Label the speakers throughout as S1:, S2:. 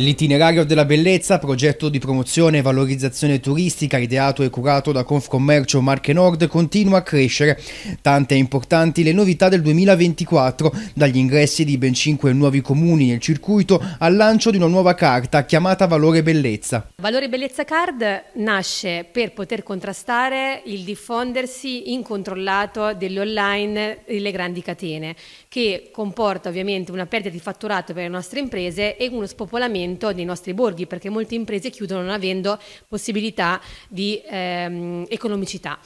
S1: L'itinerario della bellezza, progetto di promozione e valorizzazione turistica ideato e curato da Confcommercio Marche Nord, continua a crescere. Tante e importanti le novità del 2024, dagli ingressi di ben 5 nuovi comuni nel circuito al lancio di una nuova carta chiamata Valore Bellezza.
S2: Valore Bellezza Card nasce per poter contrastare il diffondersi incontrollato dell'online delle grandi catene, che comporta ovviamente una perdita di fatturato per le nostre imprese e uno spopolamento risanamento dei nostri borghi, perché molte imprese chiudono non avendo possibilità di ehm, economicità.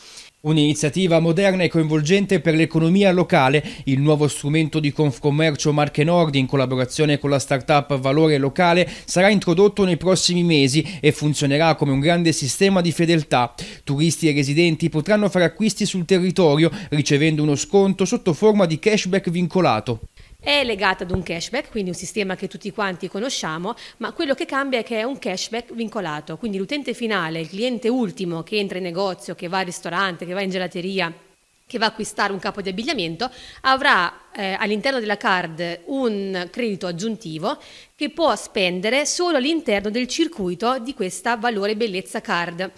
S1: Un'iniziativa moderna e coinvolgente per l'economia locale, il nuovo strumento di Confcommercio Marche Nord in collaborazione con la startup Valore Locale sarà introdotto nei prossimi mesi e funzionerà come un grande sistema di fedeltà. Turisti e residenti potranno fare acquisti sul territorio ricevendo uno sconto sotto forma di cashback vincolato
S2: è legata ad un cashback, quindi un sistema che tutti quanti conosciamo, ma quello che cambia è che è un cashback vincolato, quindi l'utente finale, il cliente ultimo che entra in negozio, che va al ristorante, che va in gelateria, che va a acquistare un capo di abbigliamento, avrà eh, all'interno della card un credito aggiuntivo che può spendere solo all'interno del circuito di questa valore bellezza card.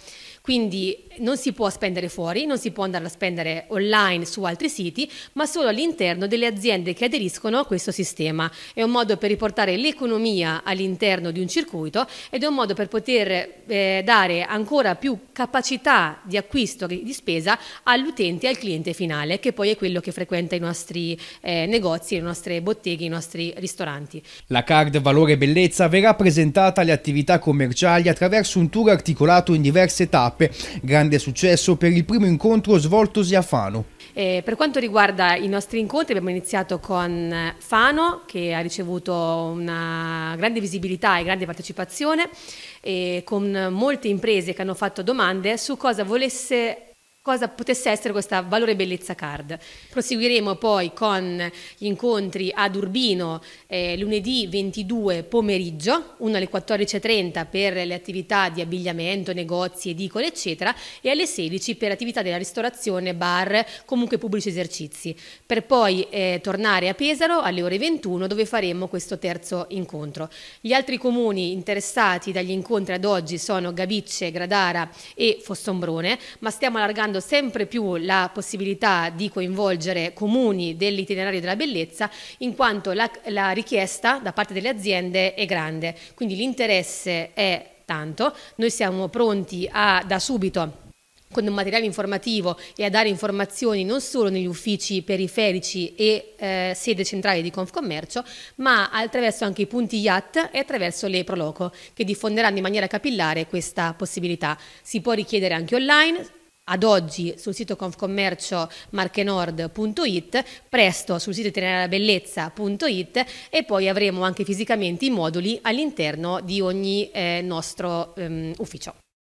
S2: Quindi non si può spendere fuori, non si può andare a spendere online su altri siti, ma solo all'interno delle aziende che aderiscono a questo sistema. È un modo per riportare l'economia all'interno di un circuito ed è un modo per poter eh, dare ancora più capacità di acquisto e di spesa all'utente, e al cliente finale, che poi è quello che frequenta i nostri eh, negozi, le nostre botteghe, i nostri ristoranti.
S1: La card Valore Bellezza verrà presentata alle attività commerciali attraverso un tour articolato in diverse tappe tappe. Grande successo per il primo incontro svoltosi a Fano.
S2: Eh, per quanto riguarda i nostri incontri abbiamo iniziato con eh, Fano che ha ricevuto una grande visibilità e grande partecipazione eh, con molte imprese che hanno fatto domande su cosa volesse cosa potesse essere questa valore bellezza card. Proseguiremo poi con gli incontri ad Urbino eh, lunedì 22 pomeriggio, uno alle 14.30 per le attività di abbigliamento, negozi, edicole eccetera e alle 16 per attività della ristorazione, bar, comunque pubblici esercizi. Per poi eh, tornare a Pesaro alle ore 21 dove faremo questo terzo incontro. Gli altri comuni interessati dagli incontri ad oggi sono Gavicce, Gradara e Fossombrone, ma stiamo allargando dando sempre più la possibilità di coinvolgere comuni dell'itinerario della bellezza, in quanto la, la richiesta da parte delle aziende è grande, quindi l'interesse è tanto, noi siamo pronti a, da subito con un materiale informativo e a dare informazioni non solo negli uffici periferici e eh, sede centrale di Confcommercio, ma attraverso anche i punti IAT e attraverso le Proloco, che diffonderanno in maniera capillare questa possibilità. Si può richiedere anche online, ad oggi sul sito confcommercio marchenord.it, presto sul sito italianabellezza.it e poi avremo anche fisicamente i moduli all'interno di ogni eh, nostro ehm, ufficio.